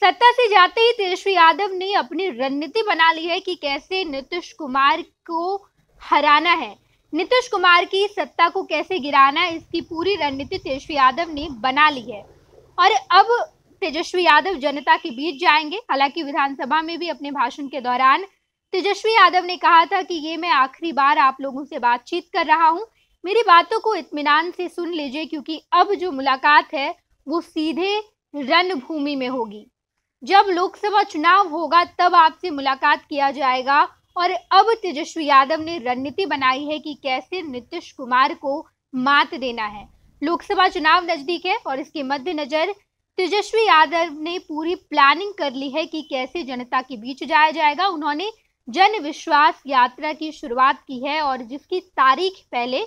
सत्ता से जाते ही तेजस्वी यादव ने अपनी रणनीति बना ली है कि कैसे नीतीश कुमार को हराना है नीतीश कुमार की सत्ता को कैसे गिराना है इसकी पूरी रणनीति तेजस्वी यादव ने बना ली है और अब तेजस्वी यादव जनता के बीच जाएंगे हालांकि विधानसभा में भी अपने भाषण के दौरान तेजस्वी यादव ने कहा था कि ये मैं आखिरी बार आप लोगों से बातचीत कर रहा हूँ मेरी बातों को इत्मीनान से सुन लीजिए क्योंकि अब जो मुलाकात है वो सीधे रणभूमि में होगी जब लोकसभा चुनाव होगा तब आपसे मुलाकात किया जाएगा और अब तेजस्वी यादव ने रणनीति बनाई है कि कैसे नीतीश कुमार को मात देना है लोकसभा चुनाव नजदीक है और इसके मद्देनजर तेजस्वी यादव ने पूरी प्लानिंग कर ली है कि कैसे जनता के बीच जाया जाएगा उन्होंने जन विश्वास यात्रा की शुरुआत की है और जिसकी तारीख पहले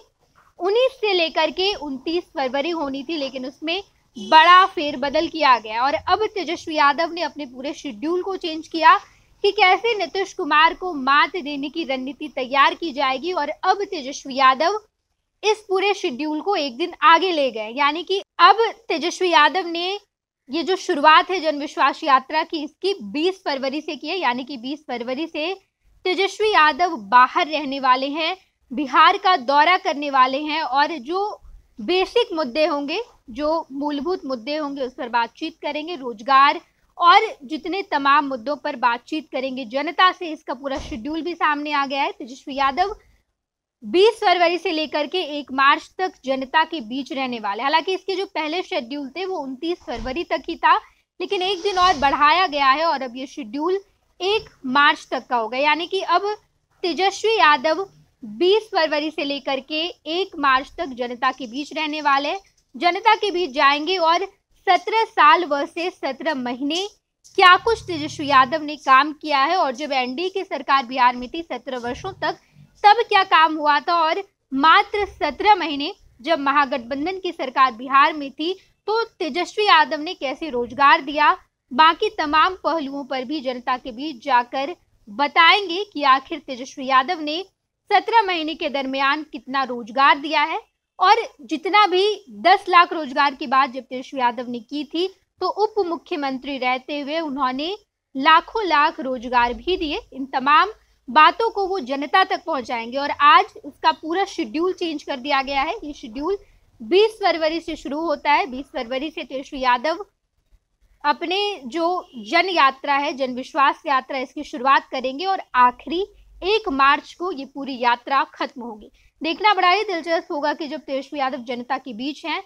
19 से लेकर के 29 फरवरी होनी थी लेकिन उसमें बड़ा फेरबदल किया गया और अब तेजस्वी यादव ने अपने पूरे शेड्यूल को चेंज किया कि कैसे नीतीश कुमार को मात देने की रणनीति तैयार की जाएगी और अब तेजस्वी यादव इस पूरे शेड्यूल को एक दिन आगे ले गए यानी कि अब तेजस्वी यादव ने ये जो शुरुआत है जनविश्वास यात्रा की इसकी 20 फरवरी से की है यानी कि 20 फरवरी से तेजस्वी यादव बाहर रहने वाले हैं बिहार का दौरा करने वाले हैं और जो बेसिक मुद्दे होंगे जो मूलभूत मुद्दे होंगे उस पर बातचीत करेंगे रोजगार और जितने तमाम मुद्दों पर बातचीत करेंगे जनता से इसका पूरा शेड्यूल भी सामने आ गया है तेजस्वी यादव 20 फरवरी से लेकर के 1 मार्च तक जनता के बीच रहने वाले हालांकि इसके जो पहले शेड्यूल थे वो 29 फरवरी तक ही था लेकिन एक दिन और बढ़ाया गया है और अब ये शेड्यूल 1 मार्च तक का होगा यानी कि अब तेजस्वी यादव 20 फरवरी से लेकर के 1 मार्च तक जनता के बीच रहने वाले जनता के बीच जाएंगे और 17 साल व से 17 महीने क्या कुछ तेजस्वी यादव ने काम किया है और जब एनडीए की सरकार बिहार में थी 17 वर्षों तक तब क्या काम हुआ था और मात्र 17 महीने जब महागठबंधन की सरकार बिहार में थी तो तेजस्वी यादव ने कैसे रोजगार दिया बाकी तमाम पहलुओं पर भी जनता के बीच जाकर बताएंगे कि आखिर तेजस्वी यादव ने सत्रह महीने के दरमियान कितना रोजगार दिया है और जितना भी दस लाख रोजगार की बात जब तेजस्वी यादव ने की थी तो उप मुख्यमंत्री रहते हुए उन्होंने लाखों लाख रोजगार भी दिए इन तमाम बातों को वो जनता तक पहुंचाएंगे और आज इसका पूरा शेड्यूल चेंज कर दिया गया है ये शेड्यूल 20 फरवरी से शुरू होता है 20 फरवरी से तेजस्वी यादव अपने जो जन यात्रा है जन विश्वास यात्रा इसकी शुरुआत करेंगे और आखिरी एक मार्च को ये पूरी यात्रा खत्म होगी देखना बड़ा ही दिलचस्प होगा कि जब तेजस्वी यादव जनता के बीच हैं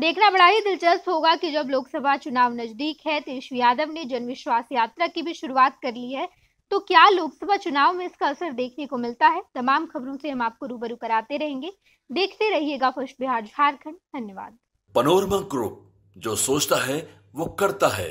देखना बड़ा ही दिलचस्प होगा कि जब लोकसभा चुनाव नजदीक है तेजस्वी यादव ने जनविश्वास यात्रा की भी शुरुआत कर ली है तो क्या लोकसभा चुनाव में इसका असर देखने को मिलता है तमाम खबरों से हम आपको रूबरू कराते रहेंगे देखते रहिएगा फर्स्ट बिहार झारखंड धन्यवाद पनोरमा ग्रुप जो सोचता है वो करता है